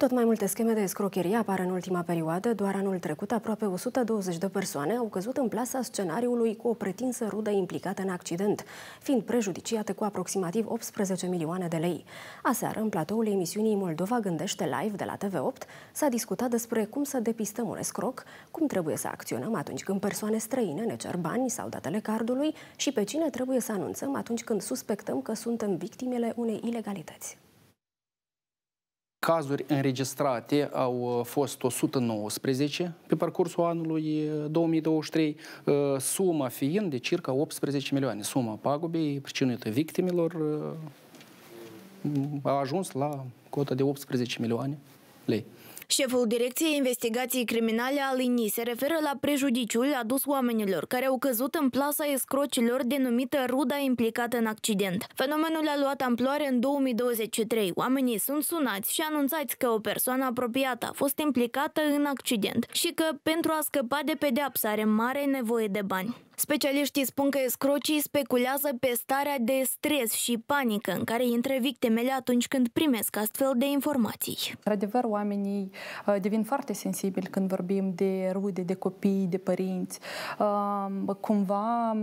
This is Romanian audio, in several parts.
Tot mai multe scheme de escrocherie apar în ultima perioadă. Doar anul trecut, aproape 120 de persoane au căzut în plasa scenariului cu o pretinsă rudă implicată în accident, fiind prejudiciate cu aproximativ 18 milioane de lei. Aseară, în platoul emisiunii Moldova Gândește Live de la TV8, s-a discutat despre cum să depistăm un escroc, cum trebuie să acționăm atunci când persoane străine ne cer bani sau datele cardului și pe cine trebuie să anunțăm atunci când suspectăm că suntem victimele unei ilegalități cazuri înregistrate au uh, fost 119 pe parcursul anului 2023, uh, uh, suma fiind de circa 18 milioane. Suma pagubei pricinuită victimilor a ajuns la cota de 18 milioane lei. Șeful Direcției Investigații Criminale al INI se referă la prejudiciul adus oamenilor care au căzut în plasa escrocilor denumită ruda implicată în accident. Fenomenul a luat amploare în 2023. Oamenii sunt sunați și anunțați că o persoană apropiată a fost implicată în accident și că pentru a scăpa de pedeapsă are mare nevoie de bani. Specialiștii spun că escrocii speculează pe starea de stres și panică în care intră victimele atunci când primesc astfel de informații. Într-adevăr, oamenii uh, devin foarte sensibili când vorbim de rude, de copii, de părinți. Uh, cumva,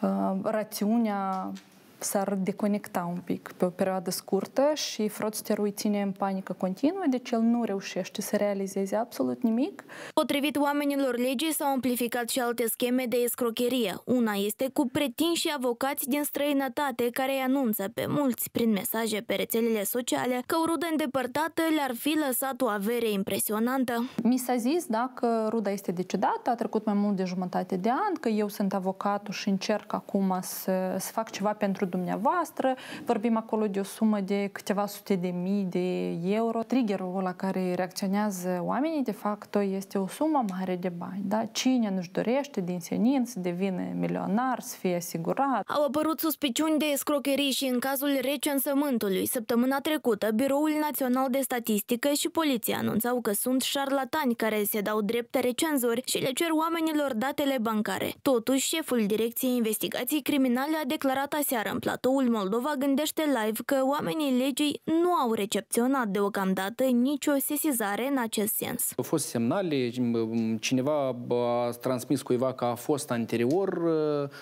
uh, rațiunea s-ar deconecta un pic pe o perioadă scurtă și Froster îi ține în panică continuă, deci el nu reușește să realizeze absolut nimic. Potrivit oamenilor legii s-au amplificat și alte scheme de escrocherie. Una este cu pretinși avocați din străinătate care îi anunță pe mulți prin mesaje pe rețelele sociale că o rudă îndepărtată le-ar fi lăsat o avere impresionantă. Mi s-a zis dacă ruda este decedată, a trecut mai mult de jumătate de an, că eu sunt avocatul și încerc acum să, să fac ceva pentru dumneavoastră, vorbim acolo de o sumă de câteva sute de mii de euro. Triggerul la care reacționează oamenii, de fapt, este o sumă mare de bani. Da? Cine nu-și dorește din senin să devină milionar, să fie asigurat? Au apărut suspiciuni de escrocherii și în cazul recensământului. Săptămâna trecută, Biroul Național de Statistică și Poliția anunțau că sunt șarlatani care se dau drept recenzori și le cer oamenilor datele bancare. Totuși, șeful Direcției Investigații Criminale a declarat aseară în platoul Moldova gândește live că oamenii legii nu au recepționat deocamdată nicio sesizare în acest sens. Au fost semnale, cineva a transmis cuiva că a fost anterior uh,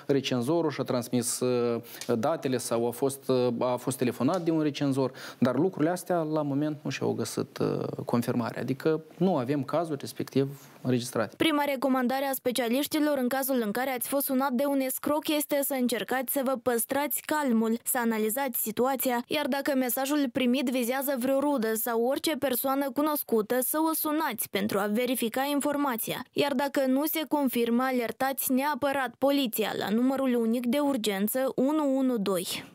recenzorul și a transmis uh, datele sau a fost, uh, a fost telefonat de un recenzor, dar lucrurile astea la moment nu și-au găsit confirmare, adică nu avem cazul respectiv înregistrat. Prima recomandare a specialiștilor în cazul în care ați fost sunat de un escroc este să încercați să vă păstrați calmul, să analizați situația, iar dacă mesajul primit vizează vreo rudă sau orice persoană cunoscută, să o sunați pentru a verifica informația. Iar dacă nu se confirmă, alertați neapărat poliția la numărul unic de urgență 112.